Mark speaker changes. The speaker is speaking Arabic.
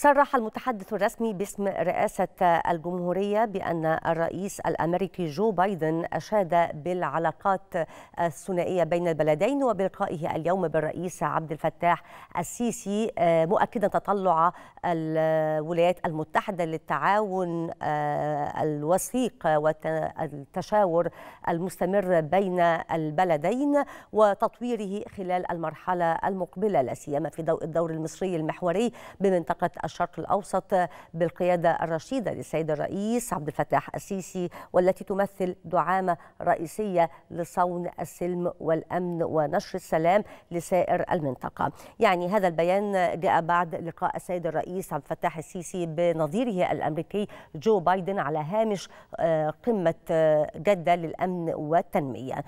Speaker 1: صرح المتحدث الرسمي باسم رئاسة الجمهورية بأن الرئيس الأمريكي جو بايدن أشاد بالعلاقات الثنائية بين البلدين وبلقائه اليوم بالرئيس عبد الفتاح السيسي آه، مؤكدا تطلع الولايات المتحدة للتعاون آه، الوثيق والتشاور المستمر بين البلدين وتطويره خلال المرحلة المقبلة لا سيما في ضوء الدور المصري المحوري بمنطقة الشرق الأوسط بالقيادة الرشيدة للسيد الرئيس عبد الفتاح السيسي والتي تمثل دعامة رئيسية لصون السلم والأمن ونشر السلام لسائر المنطقة يعني هذا البيان جاء بعد لقاء السيد الرئيس عبد الفتاح السيسي بنظيره الأمريكي جو بايدن على هامش آه، قمة آه، جدة للأمن والتنمية